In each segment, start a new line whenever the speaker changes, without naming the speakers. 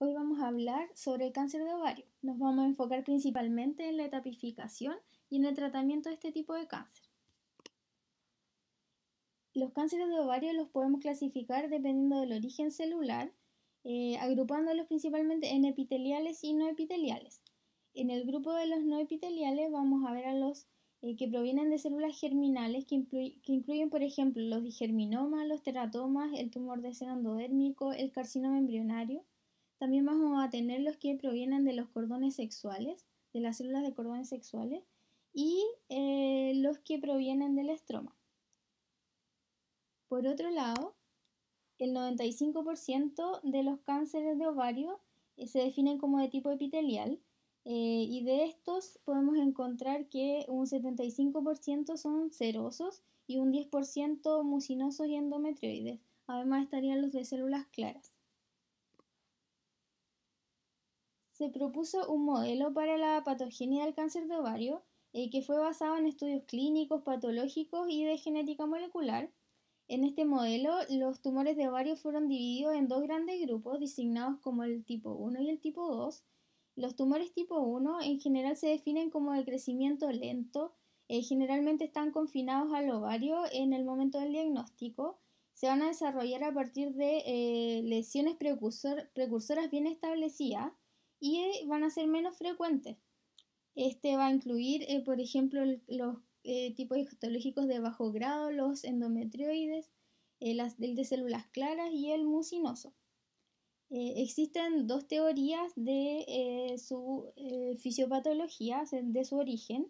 Hoy vamos a hablar sobre el cáncer de ovario. Nos vamos a enfocar principalmente en la etapificación y en el tratamiento de este tipo de cáncer. Los cánceres de ovario los podemos clasificar dependiendo del origen celular, eh, agrupándolos principalmente en epiteliales y no epiteliales. En el grupo de los no epiteliales vamos a ver a los eh, que provienen de células germinales que, incluyen, por ejemplo, los digerminomas, los teratomas, el tumor de seno endodérmico, el carcinoma embrionario también vamos a tener los que provienen de los cordones sexuales, de las células de cordones sexuales, y eh, los que provienen del estroma. Por otro lado, el 95% de los cánceres de ovario eh, se definen como de tipo epitelial eh, y de estos podemos encontrar que un 75% son serosos y un 10% mucinosos y endometrioides. Además estarían los de células claras. se propuso un modelo para la patogenia del cáncer de ovario eh, que fue basado en estudios clínicos, patológicos y de genética molecular. En este modelo, los tumores de ovario fueron divididos en dos grandes grupos designados como el tipo 1 y el tipo 2. Los tumores tipo 1 en general se definen como de crecimiento lento, eh, generalmente están confinados al ovario en el momento del diagnóstico se van a desarrollar a partir de eh, lesiones precursoras bien establecidas y van a ser menos frecuentes. Este va a incluir, eh, por ejemplo, los eh, tipos histológicos de bajo grado, los endometrioides, eh, el de células claras y el mucinoso. existen dos teorías de su fisiopatología, de su origen.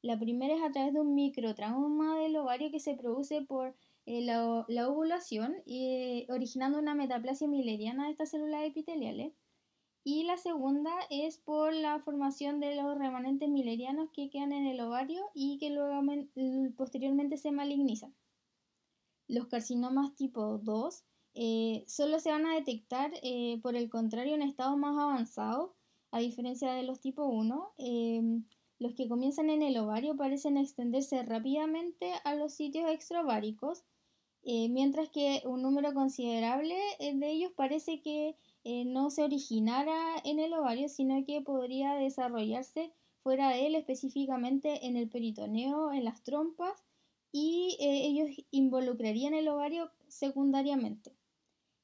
La primera es a través de un microtrauma del ovario que se produce por la, la, ovulación, originando una metaplasia mileriana de estas células epiteliales y la segunda es por la formación de los remanentes milerianos que quedan en el ovario y que luego posteriormente se malignizan. Los carcinomas tipo 2 eh, solo se van a detectar, eh, por el contrario, en estado más avanzado a diferencia de los tipo 1. Em, los que comienzan en el ovario parecen extenderse rápidamente a los sitios extraváricos, eh, mientras que un número considerable de ellos parece que eh, no se originara en el ovario, sino que podría desarrollarse fuera de él, específicamente en el peritoneo, en las trompas, y eh, ellos involucrarían el ovario secundariamente.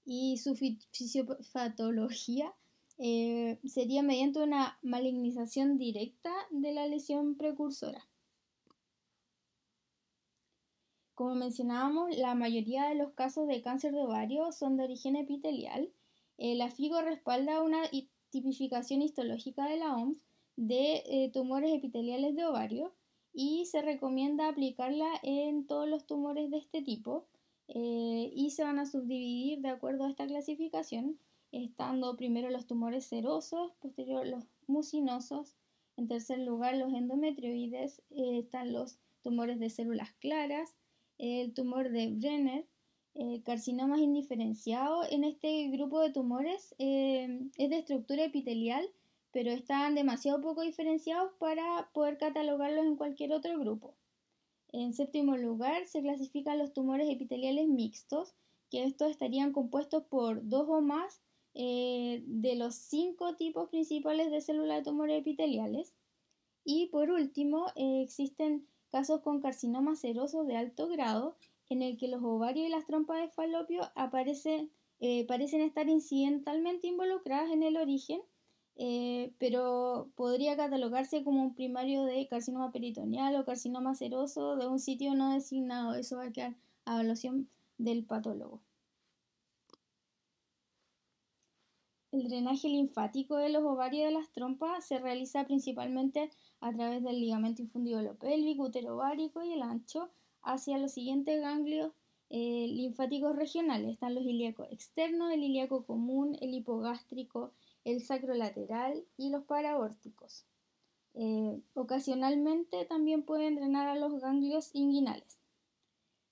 Y su fisiopatología eh, sería mediante una malignización directa de la lesión precursora. Como mencionábamos, la mayoría de los casos de cáncer de ovario son de origen epitelial eh, la FIGO respalda una tipificación histológica de la OMS de eh, tumores epiteliales de ovario y se recomienda aplicarla en todos los tumores de este tipo eh, y se van a subdividir de acuerdo a esta clasificación, estando primero los tumores serosos, posterior los mucinosos, en tercer lugar los endometrioides, están los tumores de células claras, el tumor de Brenner, eh, carcinomas indiferenciados en este grupo de tumores eh, es de estructura epitelial, pero están demasiado poco diferenciados para poder catalogarlos en cualquier otro grupo. En séptimo lugar, se clasifican los tumores epiteliales mixtos, que estos estarían compuestos por dos o más eh, de los cinco tipos principales de células de tumores epiteliales. Y por último, existen casos con carcinomas serosos de alto grado, en el que los ovarios y las trompas de falopio eh, parecen estar incidentalmente involucradas en el origen, eh, pero podría catalogarse como un primario de carcinoma peritoneal o carcinoma seroso de un sitio no designado. Eso va a quedar a evaluación del patólogo. El drenaje linfático de los ovarios de las trompas se realiza principalmente a través del ligamento pelvico, pélvico, ovárico y el ancho, hacia los siguientes ganglios eh, linfáticos regionales. Están los ilíacos externos, el ilíaco común, el hipogástrico, el sacro lateral y los paraórticos. Eh, ocasionalmente también pueden drenar a los ganglios inguinales.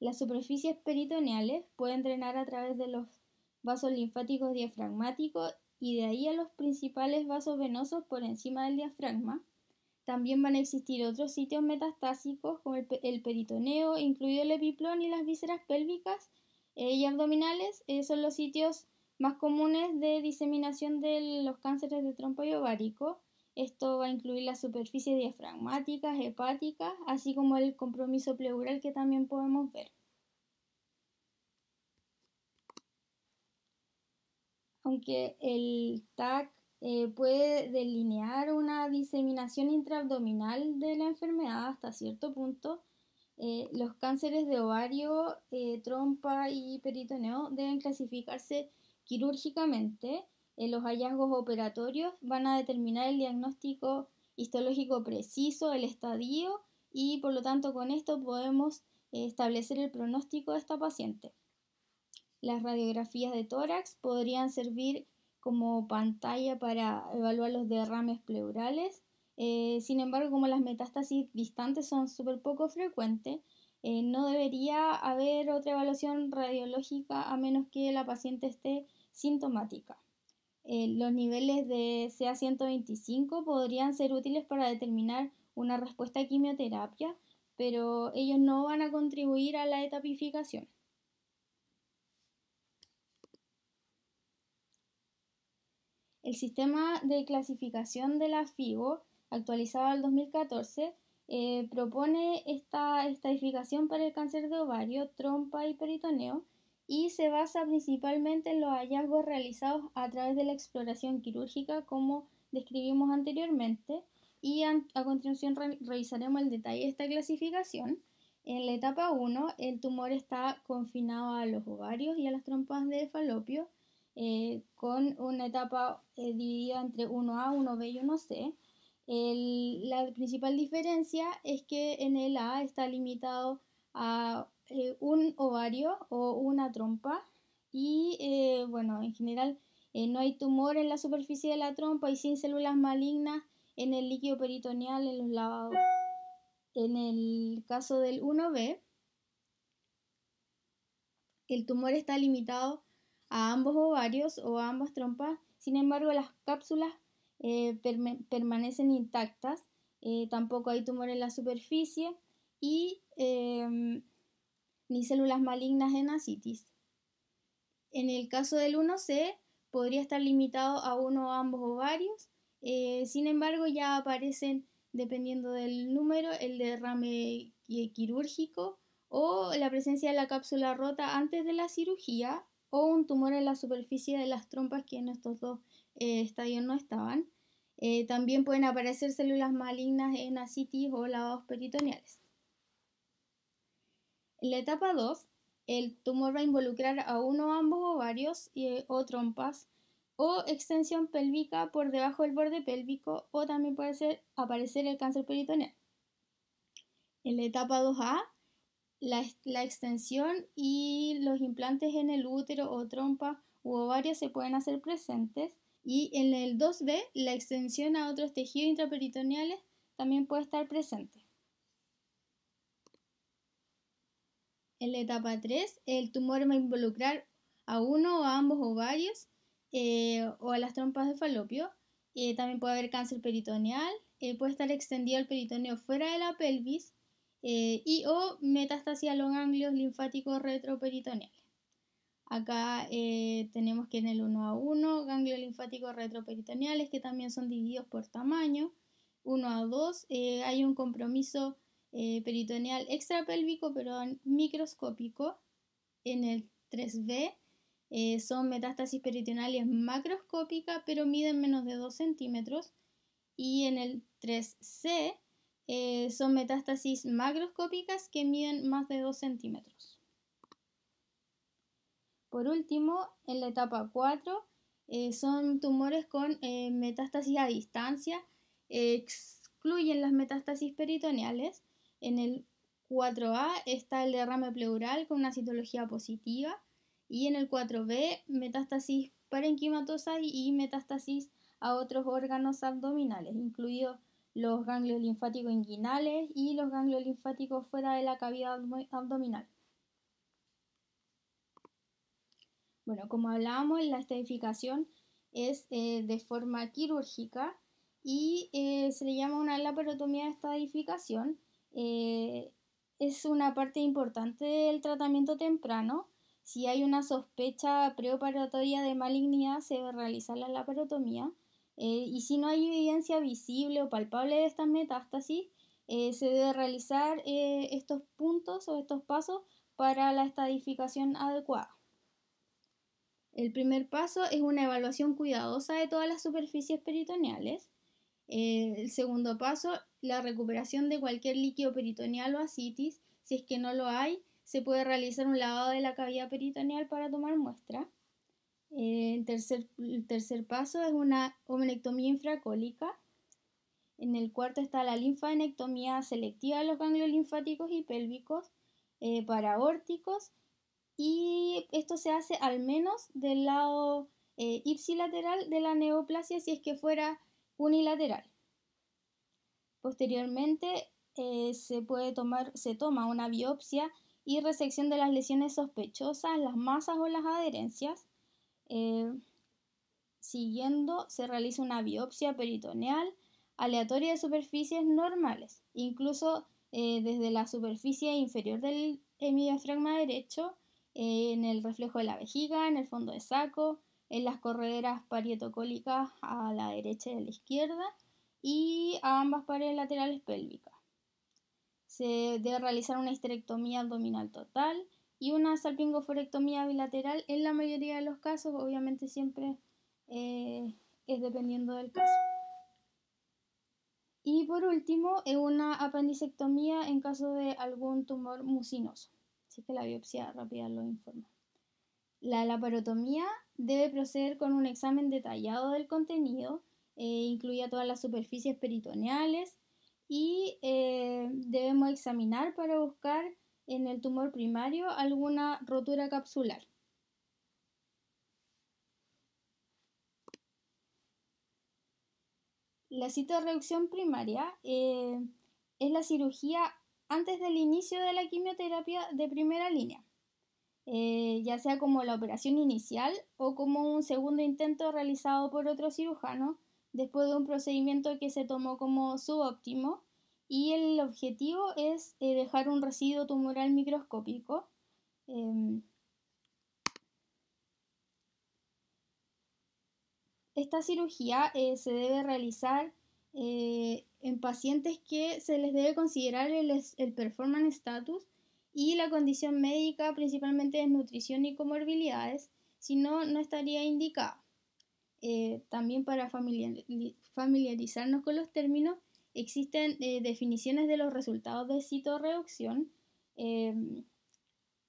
Las superficies peritoneales pueden drenar a través de los vasos linfáticos diafragmáticos y de ahí a los principales vasos venosos por encima del diafragma también van a existir otros sitios metastásicos como el, peritoneo, incluido el epiplón y las vísceras pélvicas eh, y abdominales. Esos eh, son los sitios más comunes de diseminación de los cánceres de trompo y ovárico. Esto va a incluir las superficies diafragmáticas, hepáticas, así como el compromiso pleural que también podemos ver. Aunque el TAC eh, puede delinear una diseminación intraabdominal de la enfermedad hasta cierto punto. Eh, los cánceres de ovario, eh, trompa y peritoneo deben clasificarse quirúrgicamente. los hallazgos operatorios van a determinar el diagnóstico histológico preciso, el estadio y por lo tanto con esto podemos establecer el pronóstico de esta paciente. Las radiografías de tórax podrían servir como pantalla para evaluar los derrames pleurales. Eh, sin embargo, como las metástasis distantes son súper poco frecuentes, eh, no debería haber otra evaluación radiológica a menos que la paciente esté sintomática. Eh, los niveles de CA125 podrían ser útiles para determinar una respuesta a quimioterapia, pero ellos no van a contribuir a la etapificación. El sistema de clasificación de la FIBO, actualizado al 2014, eh, propone esta estadificación para el cáncer de ovario, trompa y peritoneo y se basa principalmente en los hallazgos realizados a través de la exploración quirúrgica, como describimos anteriormente, y a, continuación revisaremos el detalle de esta clasificación. En la etapa 1, el tumor está confinado a los ovarios y a las trompas de falopio. Eh, con una etapa eh, dividida entre 1A, 1B y 1C. la principal diferencia es que en el A está limitado a eh, un ovario o una trompa y bueno, en general no hay tumor en la superficie de la trompa y sin células malignas en el líquido peritoneal en los lavados. En el caso del 1B, el tumor está limitado a ambos ovarios o a ambas trompas, sin embargo las cápsulas eh, permanecen intactas, eh, tampoco hay tumor en la superficie y em, ni células malignas en asitis. En el caso del 1C, podría estar limitado a uno o ambos ovarios, eh, sin embargo ya aparecen, dependiendo del número, el derrame quirúrgico o la presencia de la cápsula rota antes de la cirugía o un tumor en la superficie de las trompas que en estos dos eh, estadios no estaban. Eh, también pueden aparecer células malignas en asitis o lavados peritoneales. En la etapa 2, el tumor va a involucrar a uno o ambos ovarios o trompas o extensión pélvica por debajo del borde pélvico o también puede ser, aparecer el cáncer peritoneal. En la etapa 2A la, extensión y los implantes en el útero o trompa u ovario se pueden hacer presentes. Y en el 2B, la extensión a otros tejidos intraperitoneales también puede estar presente. En la etapa 3, el tumor va a involucrar a uno o a ambos ovarios eh, o a las trompas de falopio. Eh, también puede haber cáncer peritoneal, eh, puede estar extendido el peritoneo fuera de la pelvis eh, y o metástasis a los ganglios linfáticos retroperitoneales. Acá eh, tenemos que en el 1 a 1, ganglios linfáticos retroperitoneales que también son divididos por tamaño. 1 a 2, eh, hay un compromiso peritoneal extrapélvico pero microscópico. En el 3B son metástasis peritoneales macroscópicas pero miden menos de 2 centímetros. Y en el 3C eh, son metástasis macroscópicas que miden más de 2 centímetros. Por último, en la etapa 4 eh, son tumores con eh, metástasis a distancia, excluyen las metástasis peritoneales. En el 4A está el derrame pleural con una citología positiva y en el 4B metástasis parenquimatosa y metástasis a otros órganos abdominales, incluidos los ganglios linfáticos inguinales y los ganglios linfáticos fuera de la cavidad abdominal. Bueno, como hablábamos, la estadificación es eh, de forma quirúrgica y eh, se le llama una laparotomía de estadificación. Eh, es una parte importante del tratamiento temprano. Si hay una sospecha preoperatoria de malignidad, se realizar la laparotomía eh, y si no hay evidencia visible o palpable de esta metástasis, eh, se debe realizar eh, estos puntos o estos pasos para la estadificación adecuada. El primer paso es una evaluación cuidadosa de todas las superficies peritoneales. el segundo paso, la recuperación de cualquier líquido peritoneal o asitis. Si es que no lo hay, se puede realizar un lavado de la cavidad peritoneal para tomar muestra. Eh, el tercer, tercer paso es una homenectomía infracólica. En el cuarto está la linfadenectomía selectiva de los ganglios linfáticos y pélvicos eh, paraórticos Y esto se hace al menos del lado eh, ipsilateral de la neoplasia si es que fuera unilateral. Posteriormente se puede tomar, se toma una biopsia y resección de las lesiones sospechosas, las masas o las adherencias. Eh, siguiendo, se realiza una biopsia peritoneal aleatoria de superficies normales, incluso eh, desde la superficie inferior del hemidiafragma derecho, eh, en el reflejo de la vejiga, en el fondo de saco, en las correderas parietocólicas a la derecha y a la izquierda y a ambas paredes laterales pélvicas. Se debe realizar una histerectomía abdominal total y una salpingoforectomía bilateral en la mayoría de los casos, obviamente siempre eh, es dependiendo del caso. Y por último, una apendicectomía en caso de algún tumor mucinoso. Así que la biopsia rápida lo informa. La laparotomía debe proceder con un examen detallado del contenido, eh, incluye todas las superficies peritoneales y eh, debemos examinar para buscar en el tumor primario alguna rotura capsular. La citorreducción primaria eh, es la cirugía antes del inicio de la quimioterapia de primera línea, eh, ya sea como la operación inicial o como un segundo intento realizado por otro cirujano después de un procedimiento que se tomó como subóptimo y el objetivo es eh, dejar un residuo tumoral microscópico. Em, esta cirugía eh, se debe realizar eh, en pacientes que se les debe considerar el, el performance status y la condición médica, principalmente nutrición y comorbilidades, si no, no estaría indicada. también para familiarizarnos con los términos, Existen eh, definiciones de los resultados de citorreducción. Em,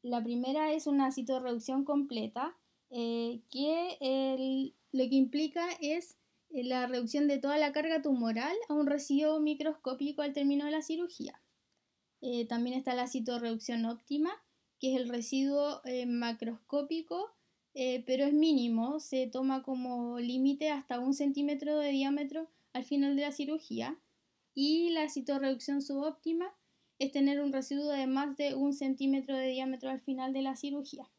la primera es una citorreducción completa, eh, que lo que implica es eh, la reducción de toda la carga tumoral a un residuo microscópico al término de la cirugía. también está la citorreducción óptima, que es el residuo macroscópico, pero es mínimo, se toma como límite hasta un centímetro de diámetro al final de la cirugía y la citorreducción subóptima es tener un residuo de más de un centímetro de diámetro al final de la cirugía.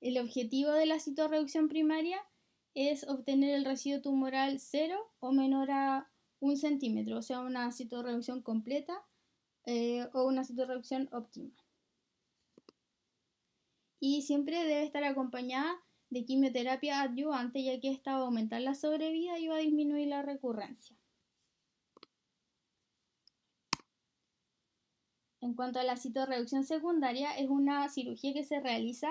El objetivo de la citorreducción primaria es obtener el residuo tumoral cero o menor a un centímetro, o sea, una citorreducción completa eh, o una citorreducción óptima. Y siempre debe estar acompañada de quimioterapia adyuvante, ya que esta va a aumentar la sobrevida y va a disminuir la recurrencia. En cuanto a la citorreducción secundaria, es una cirugía que se realiza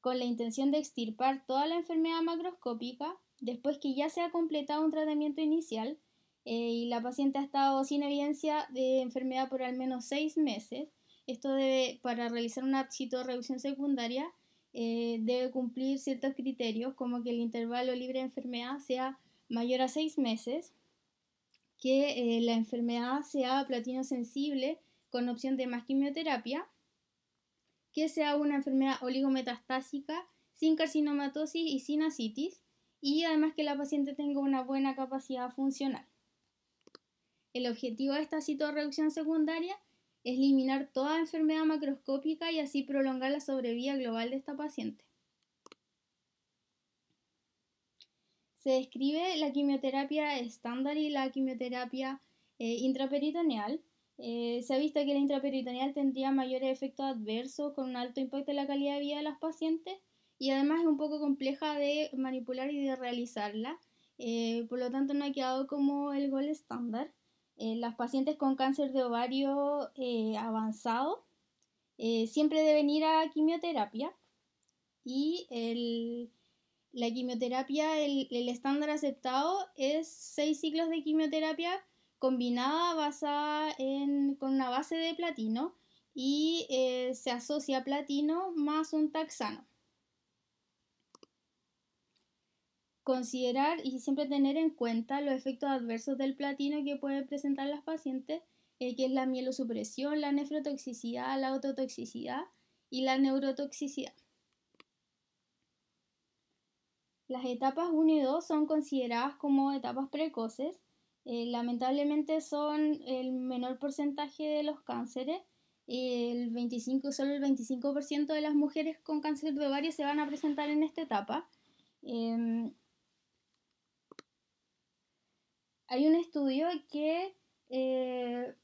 con la intención de extirpar toda la enfermedad macroscópica después que ya se ha completado un tratamiento inicial eh, y la paciente ha estado sin evidencia de enfermedad por al menos seis meses. Esto debe, para realizar una citorreducción secundaria, eh, debe cumplir ciertos criterios, como que el intervalo libre de enfermedad sea mayor a seis meses, que eh, la enfermedad sea platino sensible con opción de más quimioterapia, que sea una enfermedad oligometastásica sin carcinomatosis y sin asitis, y además que la paciente tenga una buena capacidad funcional. El objetivo de esta citorreducción secundaria eliminar toda enfermedad macroscópica y así prolongar la sobrevida global de esta paciente. Se describe la quimioterapia estándar y la quimioterapia eh, intraperitoneal. Eh, se ha visto que la intraperitoneal tendría mayores efectos adversos con un alto impacto en la calidad de vida de las pacientes y además es un poco compleja de manipular y de realizarla. Eh, por lo tanto, no ha quedado como el gol estándar. Eh, las pacientes con cáncer de ovario eh, avanzado eh, siempre deben ir a quimioterapia y la quimioterapia, el, estándar aceptado es seis ciclos de quimioterapia combinada basada con una base de platino y se asocia platino más un taxano. considerar y siempre tener en cuenta los efectos adversos del platino que pueden presentar las pacientes, eh, que es la mielosupresión, la nefrotoxicidad, la autotoxicidad y la neurotoxicidad. Las etapas 1 y 2 son consideradas como etapas precoces. Eh, lamentablemente son el menor porcentaje de los cánceres. El 25, solo el 25% de las mujeres con cáncer de ovario se van a presentar en esta etapa. Em, hay un estudio que eh,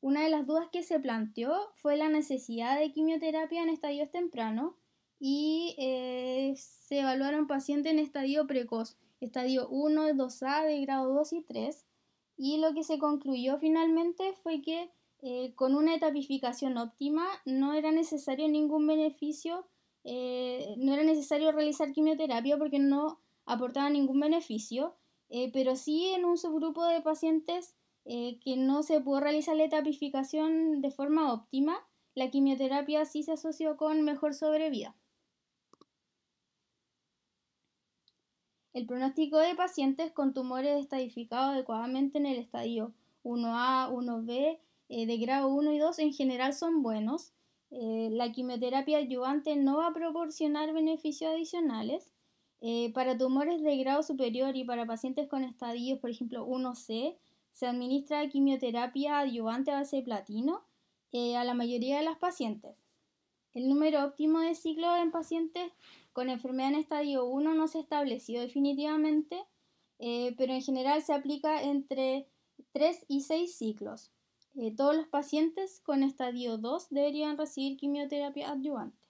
una de las dudas que se planteó fue la necesidad de quimioterapia en estadios tempranos y eh, se evaluaron pacientes en estadio precoz, estadio 1, 2A de grado 2 y 3 y lo que se concluyó finalmente fue que eh, con una etapificación óptima no era necesario ningún beneficio, no era necesario realizar quimioterapia porque no aportaba ningún beneficio eh, pero sí en un subgrupo de pacientes eh, que no se pudo realizar la etapificación de forma óptima, la quimioterapia sí se asoció con mejor sobrevida. El pronóstico de pacientes con tumores estadificados adecuadamente en el estadio 1A, 1B eh, de grado 1 y 2 en general son buenos. la quimioterapia ayudante no va a proporcionar beneficios adicionales. Eh, para tumores de grado superior y para pacientes con estadios, por ejemplo 1C, se administra quimioterapia adyuvante a base de platino eh, a la mayoría de las pacientes. El número óptimo de ciclos en pacientes con enfermedad en estadio 1 no se ha establecido definitivamente, eh, pero en general se aplica entre 3 y 6 ciclos. todos los pacientes con estadio 2 deberían recibir quimioterapia adyuvante.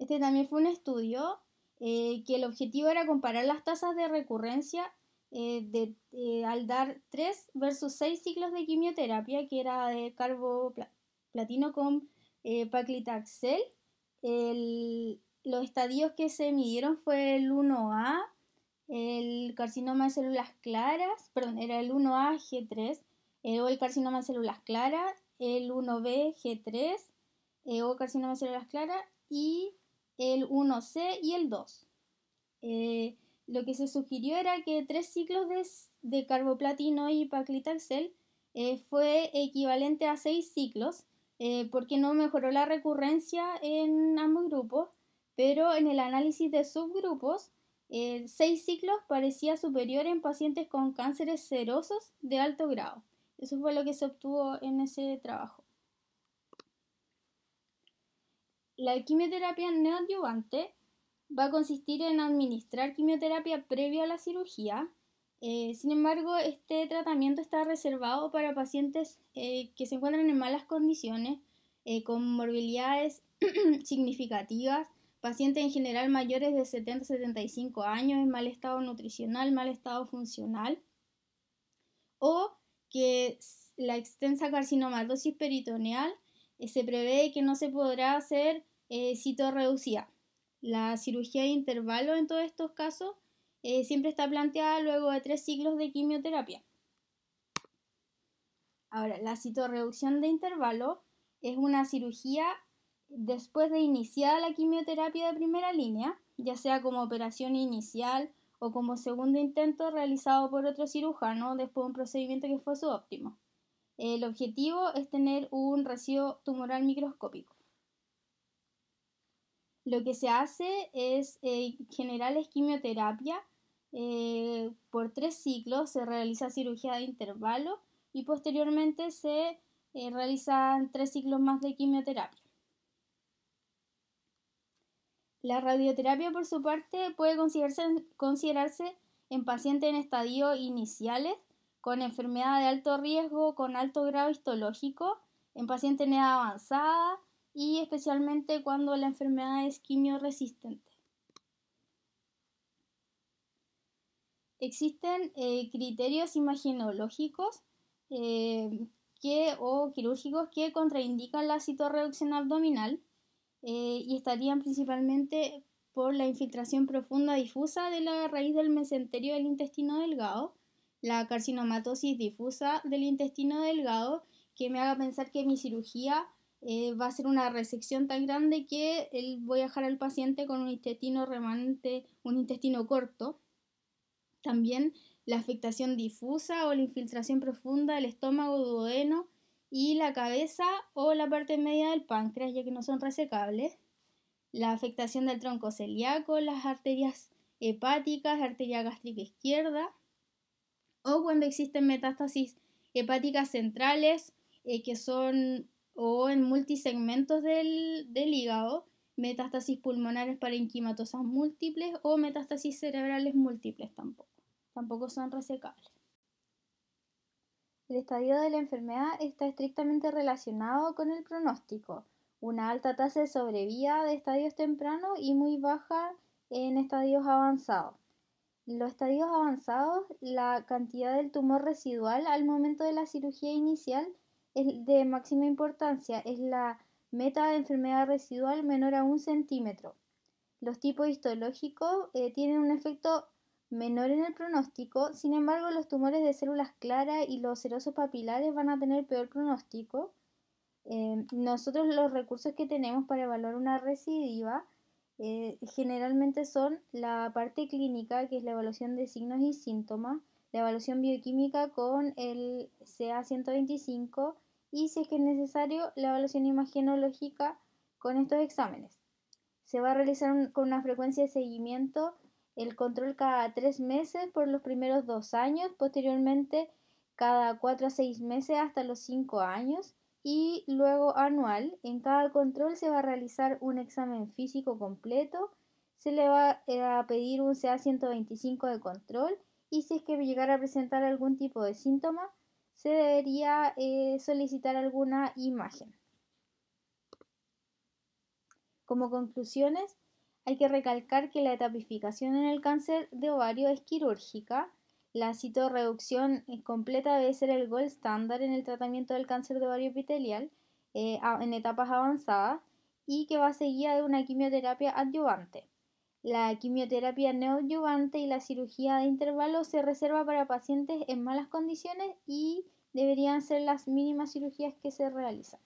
Este también fue un estudio eh, que el objetivo era comparar las tasas de recurrencia eh, de, eh, al dar 3 versus 6 ciclos de quimioterapia, que era de carboplatino con paclitaxel. los estadios que se midieron fue el 1A, el carcinoma de células claras, perdón, era el 1A G3, o el carcinoma de células claras, el 1B G3, o carcinoma de células claras y el 1C y el 2. Eh, lo que se sugirió era que tres ciclos de, carboplatino y paclitaxel eh, fue equivalente a seis ciclos, eh, porque no mejoró la recurrencia en ambos grupos, pero en el análisis de subgrupos, seis ciclos parecía superior en pacientes con cánceres serosos de alto grado. Eso fue lo que se obtuvo en ese trabajo. La quimioterapia neoadyuvante va a consistir en administrar quimioterapia previa a la cirugía. Eh, sin embargo, este tratamiento está reservado para pacientes eh, que se encuentran en malas condiciones, eh, con morbilidades significativas, pacientes en general mayores de 70 75 años, en mal estado nutricional, mal estado funcional, o que la extensa carcinomatosis peritoneal se prevé que no se podrá hacer citorreducida. Eh, la cirugía de intervalo en todos estos casos eh, siempre está planteada luego de tres ciclos de quimioterapia. Ahora, la citorreducción de intervalo es una cirugía después de iniciada la quimioterapia de primera línea, ya sea como operación inicial o como segundo intento realizado por otro cirujano después de un procedimiento que fue su óptimo. El objetivo es tener un residuo tumoral microscópico. Lo que se hace es, eh, general, es quimioterapia. Eh, por tres ciclos se realiza cirugía de intervalo y posteriormente se eh, realizan tres ciclos más de quimioterapia. La radioterapia, por su parte, puede considerarse, considerarse en pacientes en estadios iniciales, con enfermedad de alto riesgo, con alto grado histológico, en pacientes en edad avanzada, y especialmente cuando la enfermedad es quimioresistente. Existen eh, criterios imaginológicos eh, que, o quirúrgicos que contraindican la citorreducción abdominal eh, y estarían principalmente por la infiltración profunda difusa de la raíz del mesenterio del intestino delgado, la carcinomatosis difusa del intestino delgado, que me haga pensar que mi cirugía eh, va a ser una resección tan grande que voy a dejar al paciente con un intestino remanente, un intestino corto. También la afectación difusa o la infiltración profunda del estómago, duodeno y la cabeza o la parte media del páncreas, ya que no son resecables. La afectación del tronco celíaco, las arterias hepáticas, arteria gástrica izquierda, o cuando existen metástasis hepáticas centrales, eh, que son o en multisegmentos del, del hígado, metástasis pulmonares parenquimatosas múltiples o metástasis cerebrales múltiples tampoco. Tampoco son resecables. El estadio de la enfermedad está estrictamente relacionado con el pronóstico. Una alta tasa de sobrevía de estadios tempranos y muy baja en estadios avanzados. En los estadios avanzados, la cantidad del tumor residual al momento de la cirugía inicial es de máxima importancia es la meta de enfermedad residual menor a un centímetro. Los tipos histológicos eh, tienen un efecto menor en el pronóstico, sin embargo los tumores de células claras y los serosos papilares van a tener peor pronóstico. Eh, nosotros los recursos que tenemos para evaluar una recidiva eh, generalmente son la parte clínica, que es la evaluación de signos y síntomas, la evaluación bioquímica con el CA125 y, si es que es necesario, la evaluación imagenológica con estos exámenes. Se va a realizar con una frecuencia de seguimiento el control cada tres meses por los primeros dos años, posteriormente cada cuatro a seis meses hasta los cinco años y luego anual. En cada control se va a realizar un examen físico completo, se le va eh, a pedir un CA125 de control y si es que llegara a presentar algún tipo de síntoma, se debería eh, solicitar alguna imagen. Como conclusiones, hay que recalcar que la etapificación en el cáncer de ovario es quirúrgica. La citorreducción eh, completa debe ser el gol estándar en el tratamiento del cáncer de ovario epitelial eh, en etapas avanzadas y que va seguida de una quimioterapia adyuvante. La quimioterapia neoadyuvante y la cirugía de intervalo se reserva para pacientes en malas condiciones y deberían ser las mínimas cirugías que se realizan.